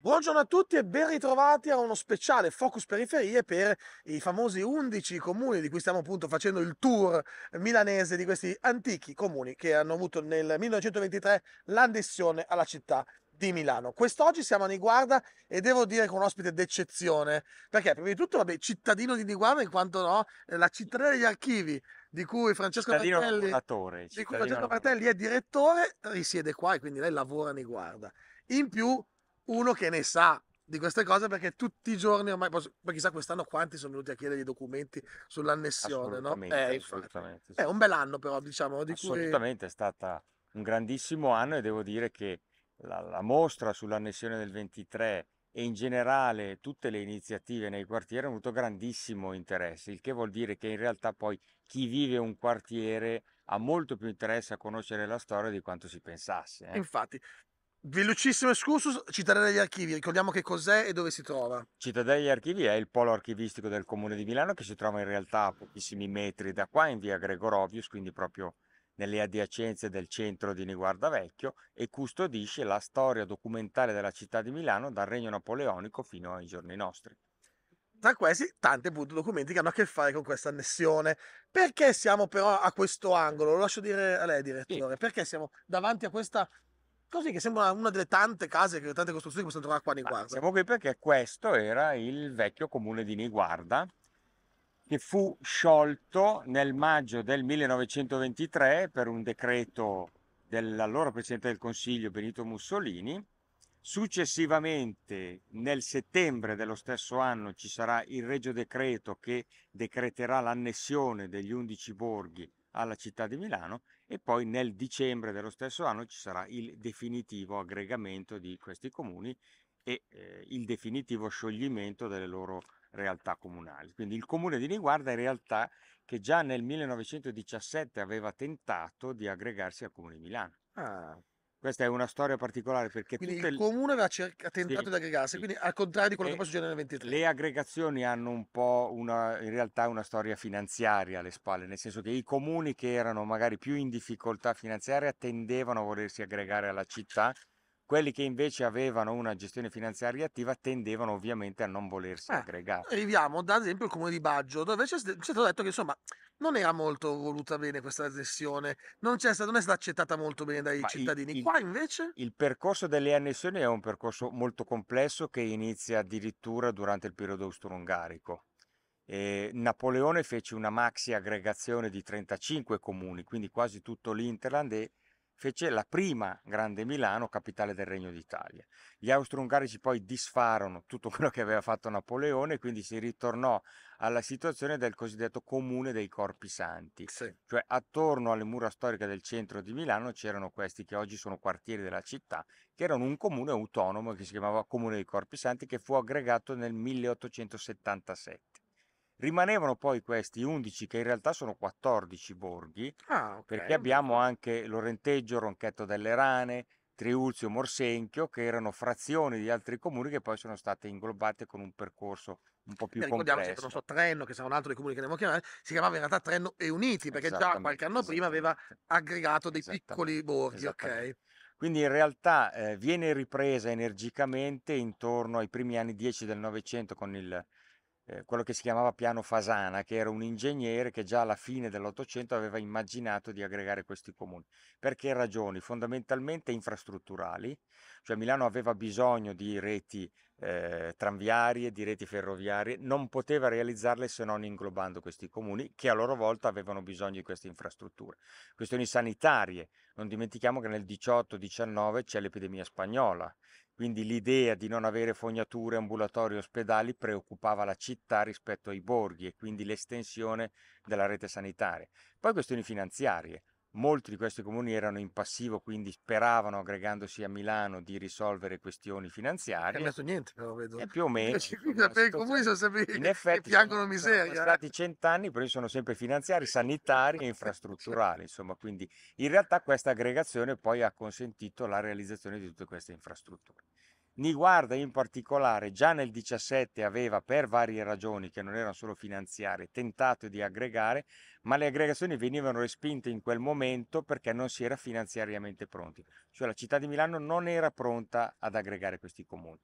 Buongiorno a tutti e ben ritrovati a uno speciale Focus Periferie per i famosi 11 comuni di cui stiamo appunto facendo il tour milanese di questi antichi comuni che hanno avuto nel 1923 l'annessione alla città di Milano. Quest'oggi siamo a Niguarda e devo dire con un ospite d'eccezione, perché prima di tutto, vabbè, cittadino di Niguarda in quanto no, eh, la cittadina degli archivi di cui Francesco Martelli, attore, di cui Francesco Martelli è direttore, risiede qua e quindi lei lavora a Niguarda. In più uno che ne sa di queste cose perché tutti i giorni ormai, poi chissà quest'anno quanti sono venuti a chiedere i documenti sull'annessione, no? Eh, assolutamente. È un bel anno però, diciamo. Di assolutamente, cui... è stato un grandissimo anno e devo dire che la, la mostra sull'annessione del 23 e in generale tutte le iniziative nei quartieri hanno avuto grandissimo interesse, il che vuol dire che in realtà poi chi vive un quartiere ha molto più interesse a conoscere la storia di quanto si pensasse. Eh? Infatti, Velocissimo escursus, Cittadella degli Archivi, ricordiamo che cos'è e dove si trova. Cittadella degli Archivi è il polo archivistico del Comune di Milano che si trova in realtà a pochissimi metri da qua in via Gregorovius, quindi proprio nelle adiacenze del centro di Niguarda Vecchio e custodisce la storia documentale della città di Milano dal regno napoleonico fino ai giorni nostri. Tra questi tanti appunto documenti che hanno a che fare con questa annessione. Perché siamo però a questo angolo? Lo lascio dire a lei, direttore. Sì. Perché siamo davanti a questa Così che sembra una delle tante case, tante costruzioni che possiamo trovare qua a Niguarda. Siamo qui perché questo era il vecchio comune di Niguarda, che fu sciolto nel maggio del 1923 per un decreto dell'allora Presidente del Consiglio Benito Mussolini. Successivamente, nel settembre dello stesso anno, ci sarà il Regio Decreto che decreterà l'annessione degli undici borghi alla città di Milano e poi nel dicembre dello stesso anno ci sarà il definitivo aggregamento di questi comuni e eh, il definitivo scioglimento delle loro realtà comunali. Quindi il comune di Niguarda in realtà che già nel 1917 aveva tentato di aggregarsi al comune di Milano. Ah. Questa è una storia particolare perché quindi il comune aveva cerca, tentato sì, di aggregarsi, sì. quindi al contrario di quello e che poi succede nel 23. Le aggregazioni hanno un po' una, in realtà una storia finanziaria alle spalle, nel senso che i comuni che erano magari più in difficoltà finanziaria tendevano a volersi aggregare alla città quelli che invece avevano una gestione finanziaria attiva tendevano ovviamente a non volersi eh, aggregare. Arriviamo ad esempio al comune di Baggio, dove ci è stato detto che insomma non era molto voluta bene questa annessione, non, non, è stata accettata molto bene dai Ma cittadini. Il, Qua invece? Il percorso delle annessioni è un percorso molto complesso che inizia addirittura durante il periodo austro-ungarico. Eh, Napoleone fece una maxi aggregazione di 35 comuni, quindi quasi tutto l'Interland e fece la prima grande Milano, capitale del Regno d'Italia. Gli austro-ungarici poi disfarono tutto quello che aveva fatto Napoleone, quindi si ritornò alla situazione del cosiddetto comune dei corpi santi, sì. cioè attorno alle mura storiche del centro di Milano c'erano questi che oggi sono quartieri della città, che erano un comune autonomo che si chiamava Comune dei Corpi Santi, che fu aggregato nel 1877. Rimanevano poi questi 11, che in realtà sono 14 borghi, ah, okay. perché abbiamo anche Lorenteggio, Ronchetto delle Rane, Triulzio, Morsenchio, che erano frazioni di altri comuni che poi sono state inglobate con un percorso un po' più e ricordiamo complesso. Ricordiamo, so, Trenno, che sarà un altro dei comuni che andiamo a chiamare, si chiamava in realtà Trenno e Uniti, perché già qualche anno prima aveva aggregato dei piccoli borghi, ok? Quindi in realtà eh, viene ripresa energicamente intorno ai primi anni 10 del Novecento con il eh, quello che si chiamava Piano Fasana, che era un ingegnere che già alla fine dell'Ottocento aveva immaginato di aggregare questi comuni. Perché ragioni fondamentalmente infrastrutturali, cioè Milano aveva bisogno di reti eh, tranviarie, di reti ferroviarie, non poteva realizzarle se non inglobando questi comuni che a loro volta avevano bisogno di queste infrastrutture. Questioni sanitarie, non dimentichiamo che nel 18-19 c'è l'epidemia spagnola quindi l'idea di non avere fognature, ambulatori e ospedali preoccupava la città rispetto ai borghi e quindi l'estensione della rete sanitaria. Poi questioni finanziarie. Molti di questi comuni erano in passivo, quindi speravano, aggregandosi a Milano, di risolvere questioni eh, finanziarie. Non è cambiato niente, però vedo. E più o meno. I comuni sono sempre in effetti, piangono sono, miseria. Sono stati cent'anni, però sono sempre finanziari, sanitari e certo. infrastrutturali. Insomma, quindi in realtà questa aggregazione poi ha consentito la realizzazione di tutte queste infrastrutture. Niguarda in particolare già nel 17 aveva per varie ragioni che non erano solo finanziarie tentato di aggregare, ma le aggregazioni venivano respinte in quel momento perché non si era finanziariamente pronti, cioè la città di Milano non era pronta ad aggregare questi comuni.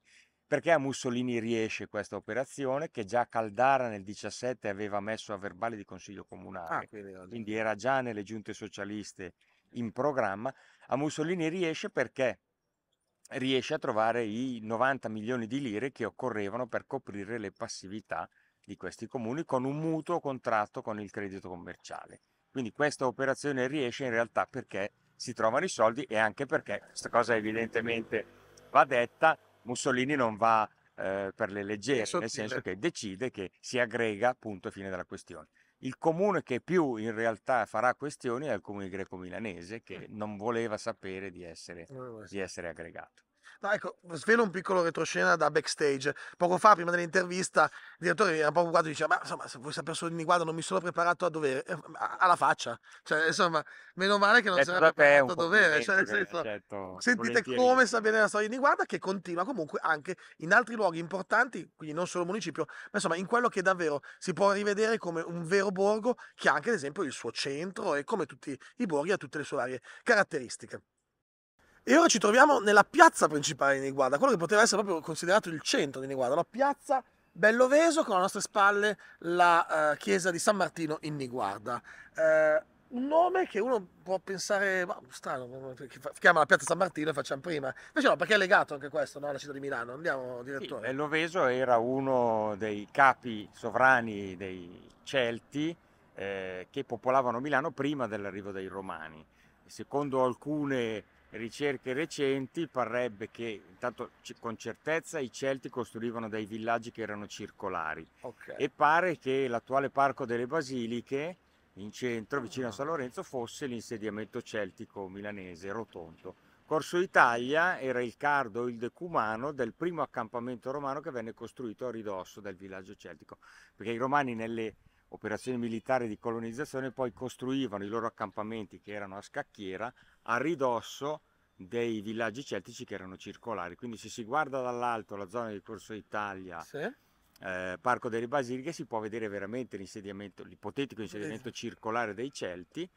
Perché a Mussolini riesce questa operazione che già Caldara nel 17 aveva messo a verbale di consiglio ah, comunale, ah, quindi, quindi era già nelle giunte socialiste in programma, a Mussolini riesce perché riesce a trovare i 90 milioni di lire che occorrevano per coprire le passività di questi comuni con un mutuo contratto con il credito commerciale. Quindi questa operazione riesce in realtà perché si trovano i soldi e anche perché, questa cosa evidentemente va detta, Mussolini non va eh, per le leggere, nel senso che decide che si aggrega punto fine della questione. Il comune che più in realtà farà questioni è il comune greco-milanese che non voleva sapere di essere, di essere aggregato. No, ecco, svelo un piccolo retroscena da backstage. Poco fa, prima dell'intervista, il direttore era un po' guardo e diceva, ma insomma, se vuoi sapere solo di Niguardo non mi sono preparato a dovere, eh, alla faccia. Cioè, insomma, meno male che non eh, si era preparato a dovere. Cioè, nel senso, certo, sentite come sta bene la storia di Niguarda che continua comunque anche in altri luoghi importanti, quindi non solo municipio, ma insomma in quello che davvero si può rivedere come un vero borgo che ha anche ad esempio il suo centro e come tutti i borghi ha tutte le sue varie caratteristiche. E ora ci troviamo nella piazza principale di Niguada, quello che poteva essere proprio considerato il centro di Niguada, la piazza Belloveso con alle nostre spalle la uh, chiesa di San Martino in Niguarda. Uh, eh, un nome che uno può pensare ma, strano, chiama la piazza San Martino e facciamo prima. Invece no, perché è legato anche questo no, alla città di Milano. Andiamo, direttore. Sì, Belloveso era uno dei capi sovrani dei Celti eh, che popolavano Milano prima dell'arrivo dei Romani. Secondo alcune ricerche recenti parrebbe che intanto con certezza i Celti costruivano dei villaggi che erano circolari okay. e pare che l'attuale parco delle Basiliche in centro vicino a ah. San Lorenzo fosse l'insediamento celtico milanese rotondo. Corso Italia era il cardo, il decumano del primo accampamento romano che venne costruito a ridosso del villaggio celtico, perché i romani nelle operazioni militari di colonizzazione poi costruivano i loro accampamenti che erano a scacchiera a ridosso dei villaggi celtici che erano circolari. Quindi se si guarda dall'alto la zona di Corso Italia, sì. eh, Parco delle Basiliche, si può vedere veramente l'insediamento, l'ipotetico insediamento circolare dei Celti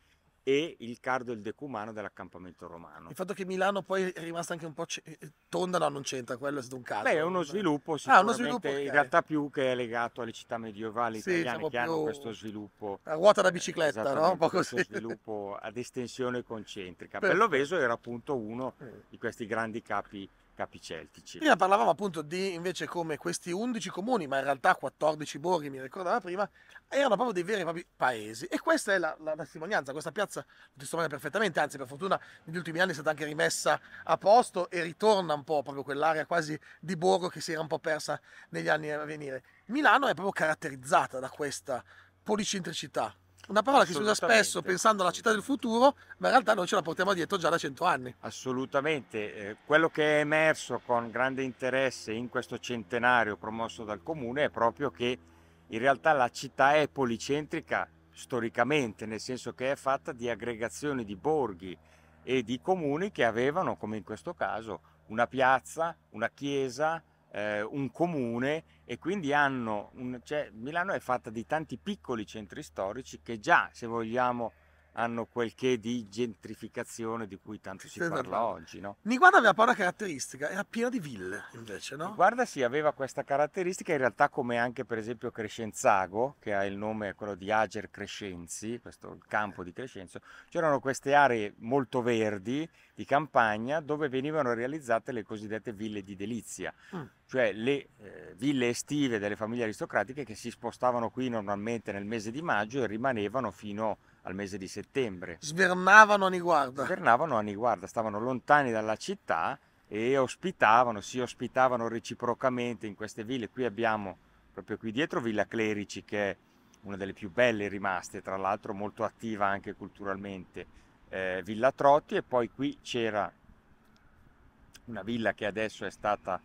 e il cardo e il decumano dell'accampamento romano. Il fatto che Milano poi è rimasta anche un po' c- eh, tonda, no, non c'entra, quello è stato un caso. Beh, è uno sviluppo sicuramente, ah, uno sviluppo, okay. in realtà più che è legato alle città medievali sì, italiane diciamo che hanno questo sviluppo. A ruota da bicicletta, no? Un po' così. Questo sviluppo ad estensione concentrica. Belloveso era appunto uno mm. di questi grandi capi capi celtici. Prima parlavamo appunto di invece come questi 11 comuni, ma in realtà 14 borghi, mi ricordava prima, erano proprio dei veri e propri paesi. E questa è la, la testimonianza, questa piazza lo testimonia perfettamente, anzi per fortuna negli ultimi anni è stata anche rimessa a posto e ritorna un po' proprio quell'area quasi di borgo che si era un po' persa negli anni a venire. Milano è proprio caratterizzata da questa policentricità, una parola che si usa spesso pensando alla città del futuro, ma in realtà noi ce la portiamo dietro già da cento anni. Assolutamente, eh, quello che è emerso con grande interesse in questo centenario promosso dal comune è proprio che in realtà la città è policentrica storicamente, nel senso che è fatta di aggregazioni di borghi e di comuni che avevano, come in questo caso, una piazza, una chiesa, eh, un comune e quindi hanno un, cioè, Milano è fatta di tanti piccoli centri storici che già se vogliamo hanno quel che di gentrificazione di cui tanto si, si parla oggi. No? Niguarda aveva poi una caratteristica, era piena di ville invece, no? Niguarda sì, aveva questa caratteristica in realtà come anche per esempio Crescenzago, che ha il nome quello di Ager Crescenzi, questo il campo di Crescenzo, c'erano queste aree molto verdi di campagna dove venivano realizzate le cosiddette ville di delizia, mm. cioè le eh, ville estive delle famiglie aristocratiche che si spostavano qui normalmente nel mese di maggio e rimanevano fino a al mese di settembre. Svernavano a Niguarda. Svernavano a Niguarda, stavano lontani dalla città e ospitavano, si ospitavano reciprocamente in queste ville. Qui abbiamo proprio qui dietro Villa Clerici che è una delle più belle rimaste, tra l'altro molto attiva anche culturalmente, eh, Villa Trotti e poi qui c'era una villa che adesso è stata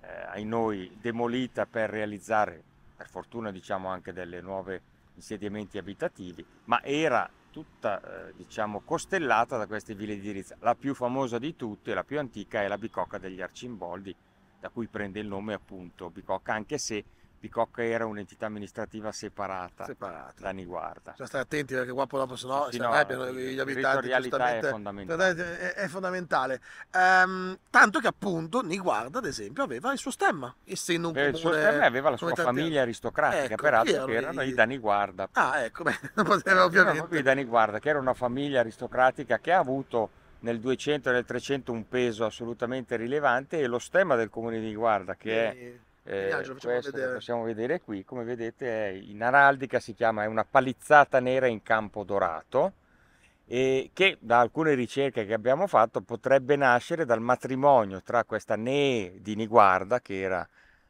eh, ai noi demolita per realizzare, per fortuna diciamo anche delle nuove insediamenti abitativi, ma era tutta eh, diciamo costellata da queste ville di edilizia. La più famosa di tutte, la più antica, è la Bicocca degli Arcimboldi, da cui prende il nome appunto Bicocca, anche se Picocca era un'entità amministrativa separata, separata. da Niguarda. Cioè stare attenti perché qua poi dopo sennò sì, si arrabbiano no, gli eh, abitanti. È fondamentale. È fondamentale. Um, tanto che appunto Niguarda ad esempio aveva il suo stemma, essendo un comune, eh, Il suo stemma aveva la sua famiglia aristocratica, ecco, peraltro che erano i Daniguarda. Ah ecco, non poteva eh, ovviamente. I Daniguarda che era una famiglia aristocratica che ha avuto nel 200 e nel 300 un peso assolutamente rilevante e lo stemma del comune di Niguarda che e... è eh, Angelo, questo vedere. possiamo vedere qui, come vedete è, in araldica si chiama, è una palizzata nera in campo dorato e che da alcune ricerche che abbiamo fatto potrebbe nascere dal matrimonio tra questa Ne di Niguarda, che era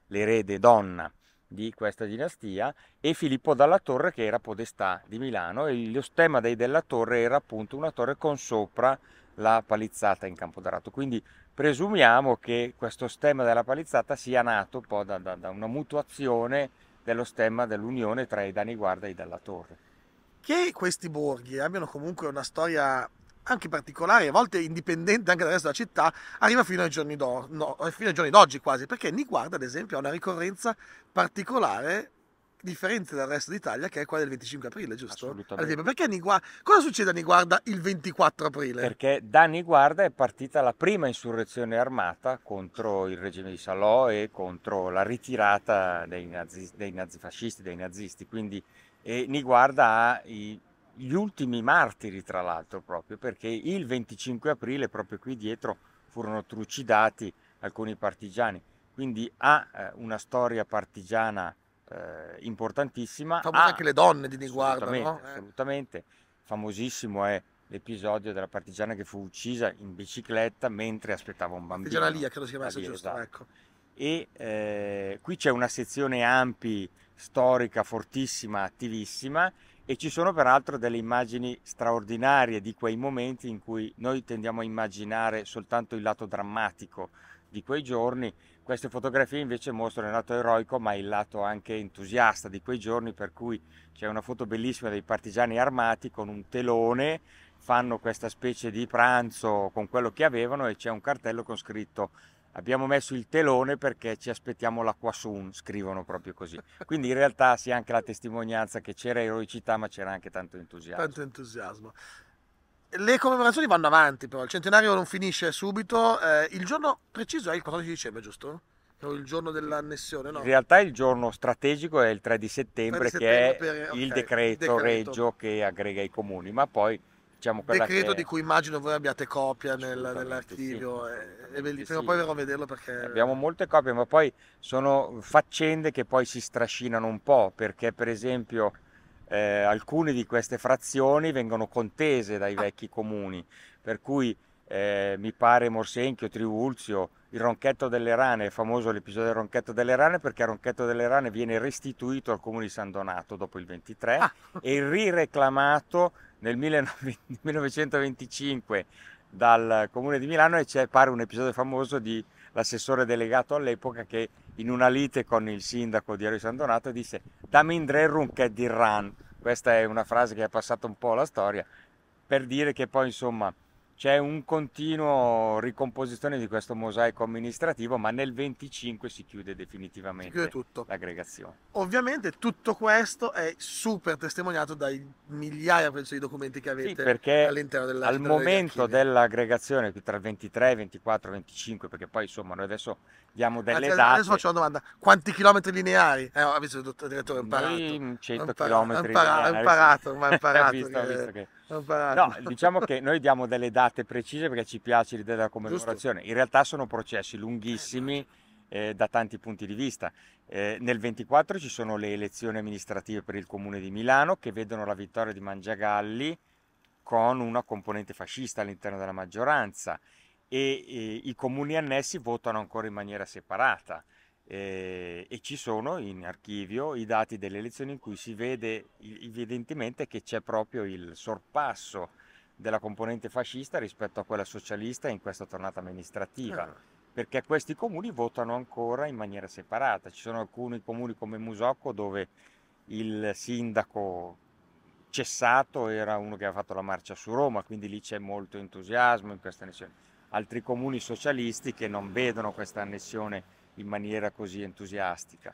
l'erede donna di questa dinastia, e Filippo Dalla Torre, che era podestà di Milano, e lo stemma dei Della Torre era appunto una torre con sopra la palizzata in campo dorato. Quindi presumiamo che questo stemma della palizzata sia nato poi da, da, da una mutuazione dello stemma dell'unione tra i Dani Guarda e i Dalla Torre. Che questi borghi abbiano comunque una storia anche particolare, a volte indipendente anche dal resto della città, arriva fino ai giorni, d'oggi no, quasi, perché Niguarda ad esempio ha una ricorrenza particolare differente dal resto d'Italia, che è quella del 25 aprile, giusto? Assolutamente. perché Niguarda, cosa succede a Niguarda il 24 aprile? Perché da Niguarda è partita la prima insurrezione armata contro il regime di Salò e contro la ritirata dei, nazi, dei nazifascisti, dei nazisti, quindi e Niguarda ha i, gli ultimi martiri, tra l'altro, proprio perché il 25 aprile, proprio qui dietro, furono trucidati alcuni partigiani. Quindi ha eh, una storia partigiana eh, importantissima. Famosa ah, anche le donne di riguardo, no? Eh. Assolutamente. Famosissimo è l'episodio della partigiana che fu uccisa in bicicletta mentre aspettava un bambino. Partigiana lì, credo si chiamasse giusto, esatto. ecco. E eh, qui c'è una sezione ampi, storica, fortissima, attivissima e ci sono peraltro delle immagini straordinarie di quei momenti in cui noi tendiamo a immaginare soltanto il lato drammatico di quei giorni. Queste fotografie invece mostrano il lato eroico ma il lato anche entusiasta di quei giorni per cui c'è una foto bellissima dei partigiani armati con un telone, fanno questa specie di pranzo con quello che avevano e c'è un cartello con scritto abbiamo messo il telone perché ci aspettiamo l'acqua Quasun, scrivono proprio così. Quindi in realtà si sì, anche la testimonianza che c'era eroicità ma c'era anche tanto entusiasmo. Tanto entusiasmo le commemorazioni vanno avanti però, il centenario non finisce subito, eh, il giorno preciso è il 14 dicembre, giusto? il giorno dell'annessione, no? In realtà il giorno strategico è il 3 di settembre, 3 di settembre che è per, okay, il, decreto il decreto reggio che aggrega i comuni, ma poi diciamo quella decreto che... di cui immagino voi abbiate copia nel, nell'archivio sì, è, eh, è bellissimo sì. poi verrò a vederlo perché abbiamo molte copie ma poi sono faccende che poi si strascinano un po' perché per esempio eh, alcune di queste frazioni vengono contese dai vecchi comuni, per cui eh, mi pare Morsenchio, Triulzio, il Ronchetto delle Rane, è famoso l'episodio del Ronchetto delle Rane perché il Ronchetto delle Rane viene restituito al comune di San Donato dopo il 23 ah. e rireclamato nel 1925 dal comune di Milano e c'è pare un episodio famoso di l'assessore delegato all'epoca che in una lite con il sindaco di Ario San Donato disse dammi in Drerun che di Ran, questa è una frase che è passata un po' alla storia, per dire che poi insomma c'è un continuo ricomposizione di questo mosaico amministrativo, ma nel 25 si chiude definitivamente si chiude tutto. l'aggregazione. Ovviamente tutto questo è super testimoniato dai migliaia penso, di documenti che avete sì, perché all'interno della Al momento dell'aggregazione, tra il 23, 24, 25, perché poi insomma noi adesso diamo delle Anzi, date. Adesso faccio una domanda, quanti chilometri lineari? Eh, ho visto il direttore, ho imparato. Noi 100 imparato, km imparato, lineari. Ho imparato, ho imparato. ho visto, che... ho visto che No, diciamo che noi diamo delle date precise perché ci piace l'idea della commemorazione. Giusto. In realtà sono processi lunghissimi eh, eh, da tanti punti di vista. Eh, nel 24 ci sono le elezioni amministrative per il comune di Milano che vedono la vittoria di Mangiagalli con una componente fascista all'interno della maggioranza e, e eh, i comuni annessi votano ancora in maniera separata eh, e ci sono in archivio i dati delle elezioni in cui si vede evidentemente che c'è proprio il sorpasso della componente fascista rispetto a quella socialista in questa tornata amministrativa. Ah. Perché questi comuni votano ancora in maniera separata. Ci sono alcuni comuni come Musocco dove il sindaco cessato era uno che aveva fatto la marcia su Roma, quindi lì c'è molto entusiasmo in questa annessione. Altri comuni socialisti che non vedono questa annessione in maniera così entusiastica.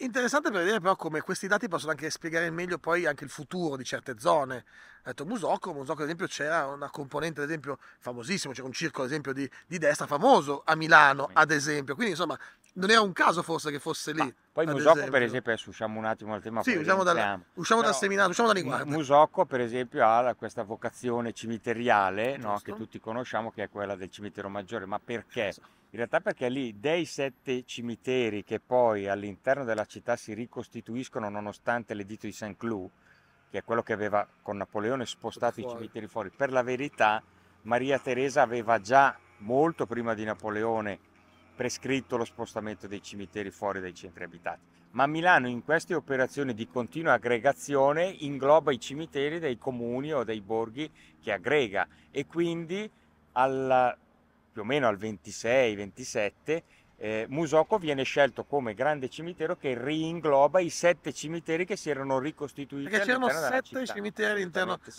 Interessante per vedere però come questi dati possono anche spiegare meglio poi anche il futuro di certe zone. Ha detto Musocco, Musocco ad esempio c'era una componente ad esempio famosissima, c'era un circo ad esempio di, di destra famoso a Milano ad esempio, quindi insomma non era un caso forse che fosse lì. Ma poi Musocco per esempio, adesso usciamo un attimo dal tema. Sì, usciamo dal, usciamo dal seminato, usciamo dal riguardo. Musocco per esempio ha questa vocazione cimiteriale no, che tutti conosciamo che è quella del cimitero maggiore, ma perché? In realtà perché lì dei sette cimiteri che poi all'interno della città si ricostituiscono nonostante l'edito di Saint Cloud, che è quello che aveva con Napoleone spostato i cimiteri fuori, per la verità Maria Teresa aveva già molto prima di Napoleone prescritto lo spostamento dei cimiteri fuori dai centri abitati, ma Milano in queste operazioni di continua aggregazione ingloba i cimiteri dei comuni o dei borghi che aggrega e quindi al, più o meno al 26-27 eh, Musoko viene scelto come grande cimitero che riengloba i sette cimiteri che si erano ricostituiti. Perché c'erano sette cimiteri all'interno, sì.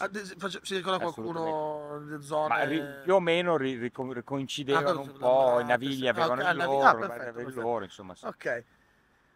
si ricorda qualcuno di zona? Ri, più o meno ri, ri, ricoincidevano ah, un po', i navigli avevano okay, il ah, loro, ah, perfetto, il loro insomma. Sì. Ok,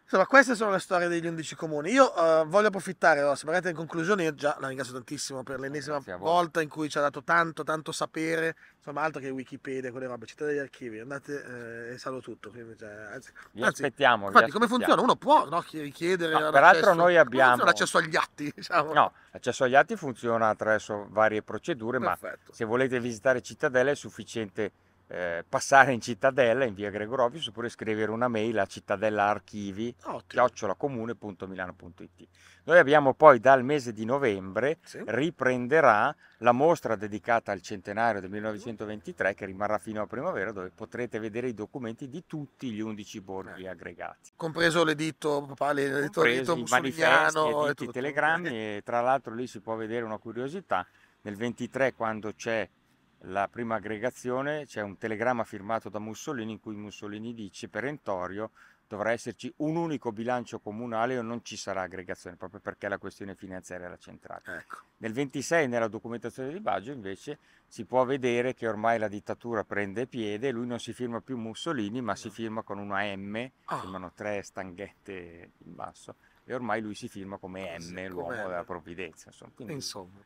Insomma, queste sono le storie degli undici comuni. Io uh, voglio approfittare, allora, se magari in conclusione, io già la ringrazio tantissimo per l'ennesima volta in cui ci ha dato tanto, tanto sapere, insomma, altro che Wikipedia, quelle robe, città degli archivi, andate eh, e salvo tutto. Quindi, cioè, anzi, vi anzi, aspettiamo. Infatti, vi come aspettiamo. funziona? Uno può no, richiedere... No, peraltro noi abbiamo... L'accesso agli atti, diciamo. No, l'accesso agli atti funziona attraverso varie procedure, Perfetto. ma se volete visitare Cittadella è sufficiente eh, passare in cittadella in via Gregorovius oppure scrivere una mail a cittadellaarchivi ah, chiocciolacomune.milano.it. Noi abbiamo poi dal mese di novembre sì. riprenderà la mostra dedicata al centenario del 1923 mm. che rimarrà fino a primavera dove potrete vedere i documenti di tutti gli 11 borghi eh. aggregati. Compreso l'editto papale, l'editto Compreso Rito, i i telegrammi e tra l'altro lì si può vedere una curiosità nel 23 quando c'è la prima aggregazione c'è un telegramma firmato da Mussolini in cui Mussolini dice perentorio dovrà esserci un unico bilancio comunale o non ci sarà aggregazione, proprio perché la questione finanziaria era centrale. Ecco. Nel 26 nella documentazione di Baggio invece si può vedere che ormai la dittatura prende piede, lui non si firma più Mussolini ma no. si firma con una M, oh. Ah. sembrano tre stanghette in basso, e ormai lui si firma come M, come l'uomo M. della provvidenza. Insomma. Quindi, insomma.